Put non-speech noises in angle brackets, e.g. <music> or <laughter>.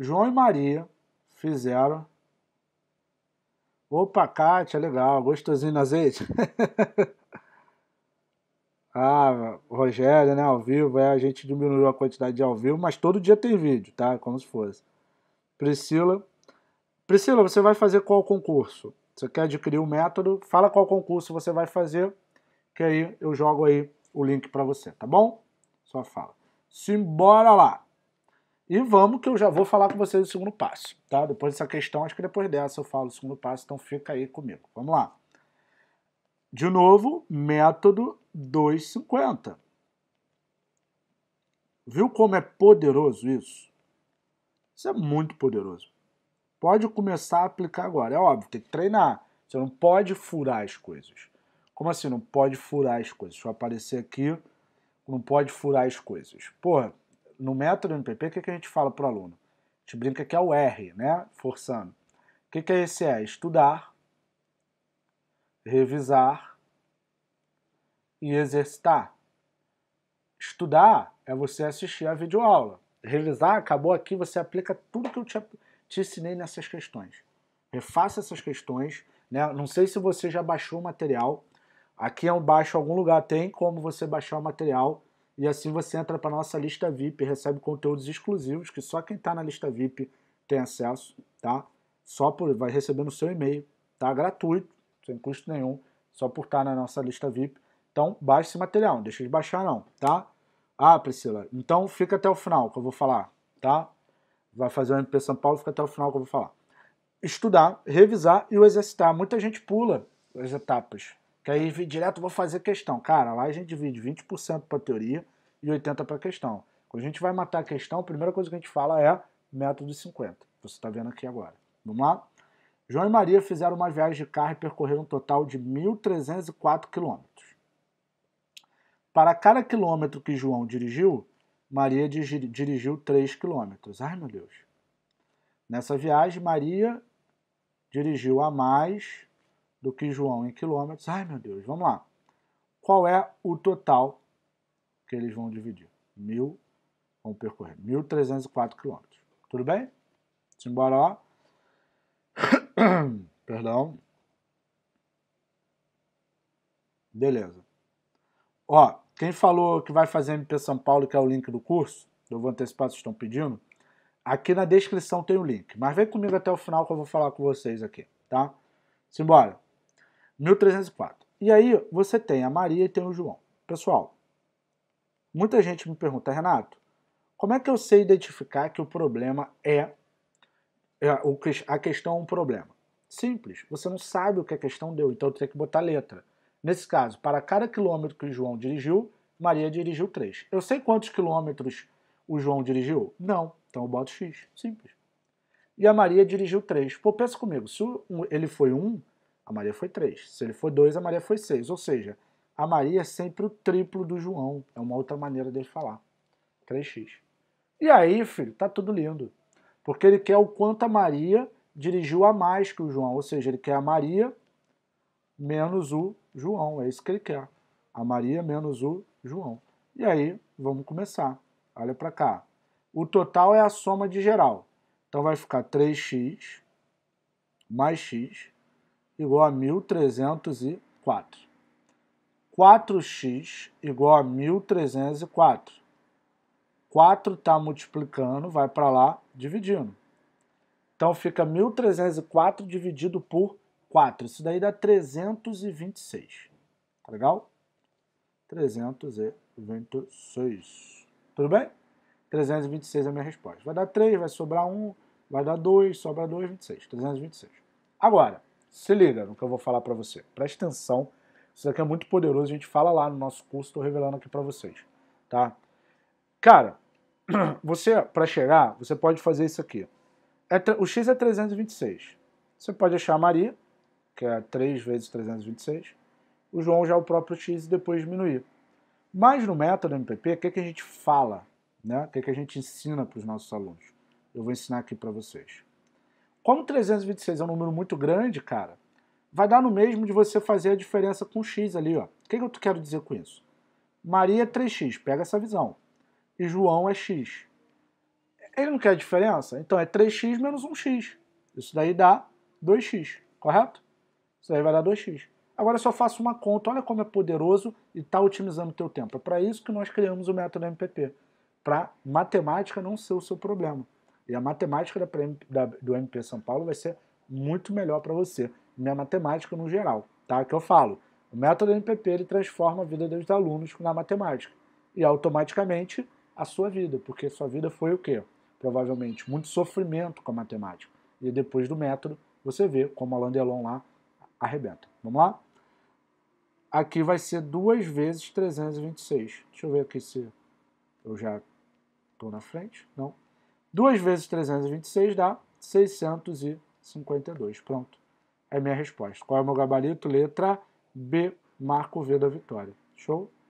João e Maria fizeram. Opa, Kátia, legal, gostosinho no azeite. <laughs> ah, Rogério, né, ao vivo, é, a gente diminuiu a quantidade de ao vivo, mas todo dia tem vídeo, tá? Como se fosse. Priscila. Priscila, você vai fazer qual concurso? Você quer adquirir o um método? Fala qual concurso você vai fazer, que aí eu jogo aí o link para você, tá bom? Só fala. Simbora lá! E vamos que eu já vou falar com vocês o segundo passo, tá? Depois dessa questão, acho que depois dessa eu falo o segundo passo, então fica aí comigo. Vamos lá. De novo, método 250. Viu como é poderoso isso? Isso é muito poderoso. Pode começar a aplicar agora. É óbvio, tem que treinar. Você não pode furar as coisas. Como assim não pode furar as coisas? Deixa eu aparecer aqui. Não pode furar as coisas. Porra, no método MPP, o que, que a gente fala para o aluno? A gente brinca que é o R, né? Forçando. O que, que é esse é? Estudar, revisar e exercitar. Estudar é você assistir a videoaula. Revisar, acabou aqui, você aplica tudo que eu te, te ensinei nessas questões. Refaça essas questões. Né? Não sei se você já baixou o material. Aqui é um baixo algum lugar, tem como você baixar o material e assim você entra para nossa lista VIP, recebe conteúdos exclusivos que só quem está na lista VIP tem acesso, tá? Só por vai receber no seu e-mail, tá? Gratuito, sem custo nenhum, só por estar tá na nossa lista VIP. Então, baixe esse material, não deixa de baixar não, tá? Ah, Priscila, então fica até o final que eu vou falar, tá? Vai fazer o MP São Paulo, fica até o final que eu vou falar. Estudar, revisar e o exercitar. Muita gente pula as etapas, que aí direto vou fazer questão. Cara, lá a gente divide 20% para teoria e 80% para questão. Quando a gente vai matar a questão, a primeira coisa que a gente fala é método 50. Você está vendo aqui agora. Vamos lá? João e Maria fizeram uma viagem de carro e percorreram um total de 1.304 quilômetros. Para cada quilômetro que João dirigiu, Maria dirigiu 3 quilômetros. Ai, meu Deus. Nessa viagem, Maria dirigiu a mais do que João em quilômetros. Ai, meu Deus, vamos lá. Qual é o total que eles vão dividir? Mil, vão percorrer 1.304 quilômetros. Tudo bem? Simbora lá. <coughs> Perdão. Beleza. Ó, quem falou que vai fazer MP São Paulo, que é o link do curso, eu vou antecipar se estão pedindo, aqui na descrição tem o link. Mas vem comigo até o final que eu vou falar com vocês aqui, tá? Simbora. 1304. E aí você tem a Maria e tem o João. Pessoal, muita gente me pergunta, Renato, como é que eu sei identificar que o problema é, é a questão é um problema? Simples, você não sabe o que a questão deu, então tem que botar letra. Nesse caso, para cada quilômetro que o João dirigiu, Maria dirigiu 3. Eu sei quantos quilômetros o João dirigiu? Não. Então eu boto X. Simples. E a Maria dirigiu 3. Pô, pensa comigo, se ele foi 1, um, a Maria foi 3. Se ele foi 2, a Maria foi 6. Ou seja, a Maria é sempre o triplo do João. É uma outra maneira dele falar. 3x. E aí, filho, tá tudo lindo. Porque ele quer o quanto a Maria dirigiu a mais que o João. Ou seja, ele quer a Maria menos o João. É isso que ele quer. A Maria menos o João. E aí, vamos começar. Olha para cá. O total é a soma de geral. Então vai ficar 3x mais x igual a 1304. 4x igual a 1304. 4 está multiplicando, vai para lá, dividindo. Então fica 1304 dividido por 4. Isso daí dá 326. Tá legal? 326. Tudo bem? 326 é a minha resposta. Vai dar 3, vai sobrar 1, vai dar 2, sobra 2, 26. 326. Agora, se liga no que eu vou falar para você. Presta atenção. Isso aqui é muito poderoso. A gente fala lá no nosso curso, estou revelando aqui para vocês, tá? Cara, <clears throat> você para chegar, você pode fazer isso aqui. É o x é 326. Você pode achar a Maria, que é 3 vezes 326. O João já é o próprio x e depois diminuir. Mas no método MPP, o que, é que a gente fala? Né? O que, é que a gente ensina para os nossos alunos? Eu vou ensinar aqui para vocês. Como 326 é um número muito grande, cara, vai dar no mesmo de você fazer a diferença com x ali, ó. O que, que eu quero dizer com isso? Maria é 3x, pega essa visão. E João é x. Ele não quer diferença? Então é 3x menos 1x. Isso daí dá 2x, correto? Isso daí vai dar 2x. Agora eu só faço uma conta, olha como é poderoso e está otimizando o teu tempo. É para isso que nós criamos o método MPP, para matemática não ser o seu problema. E a matemática da, da, do MP São Paulo vai ser muito melhor para você. Minha matemática no geral, tá? Que eu falo. O método MPP ele transforma a vida dos alunos na matemática. E automaticamente a sua vida, porque sua vida foi o quê? Provavelmente muito sofrimento com a matemática. E depois do método, você vê como a Landelon lá arrebenta. Vamos lá? Aqui vai ser 2 vezes 326. Deixa eu ver aqui se eu já estou na frente. Não, 2 vezes 326 dá 652. Pronto. É minha resposta. Qual é o meu gabarito? Letra B. Marco V da vitória. Show?